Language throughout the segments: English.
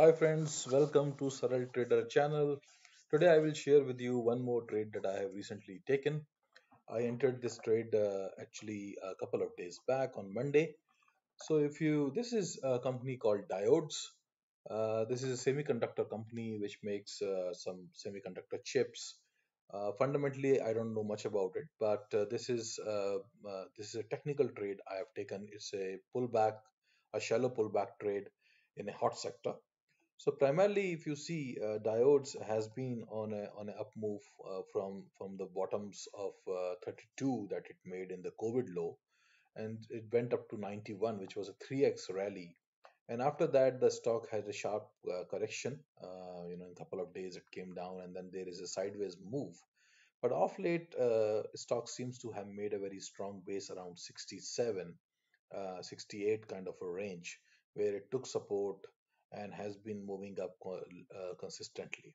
hi friends welcome to Saral Trader channel today I will share with you one more trade that I have recently taken I entered this trade uh, actually a couple of days back on Monday so if you this is a company called diodes uh, this is a semiconductor company which makes uh, some semiconductor chips uh, fundamentally I don't know much about it but uh, this is uh, this is a technical trade I have taken it's a pullback a shallow pullback trade in a hot sector so primarily, if you see, uh, diodes has been on a on an up move uh, from from the bottoms of uh, 32 that it made in the COVID low, and it went up to 91, which was a 3x rally. And after that, the stock had a sharp uh, correction. Uh, you know, in a couple of days, it came down, and then there is a sideways move. But off late, uh, stock seems to have made a very strong base around 67, 68 kind of a range where it took support and has been moving up uh, consistently.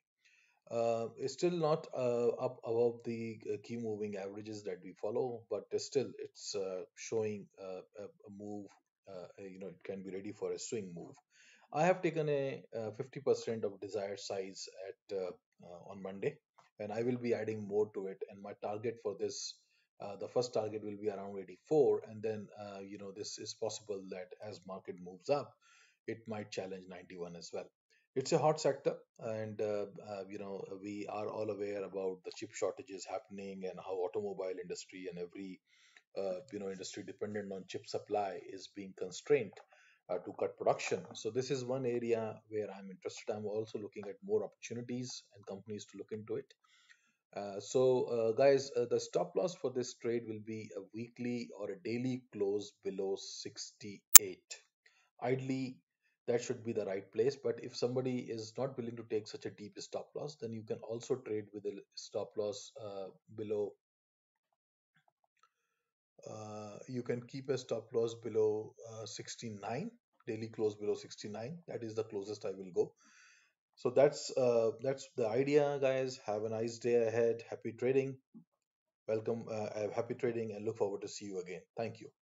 Uh, it's still not uh, up above the uh, key moving averages that we follow, but still it's uh, showing a, a move. you know, it can be ready for a swing move. I have taken a 50% of desired size at on Monday, and I will be adding more to it. And my target for this uh, the first target will be around 84 and then uh, you know this is possible that as market moves up it might challenge 91 as well. It's a hot sector, and uh, uh, you know we are all aware about the chip shortages happening and how automobile industry and every uh, you know industry dependent on chip supply is being constrained uh, to cut production. So this is one area where I'm interested. I'm also looking at more opportunities and companies to look into it. Uh, so uh, guys uh, the stop loss for this trade will be a weekly or a daily close below 68 ideally that should be the right place but if somebody is not willing to take such a deep stop loss then you can also trade with a stop loss uh, below uh, you can keep a stop loss below uh, 69 daily close below 69 that is the closest i will go so that's uh, that's the idea guys have a nice day ahead happy trading welcome uh, uh, happy trading and look forward to see you again thank you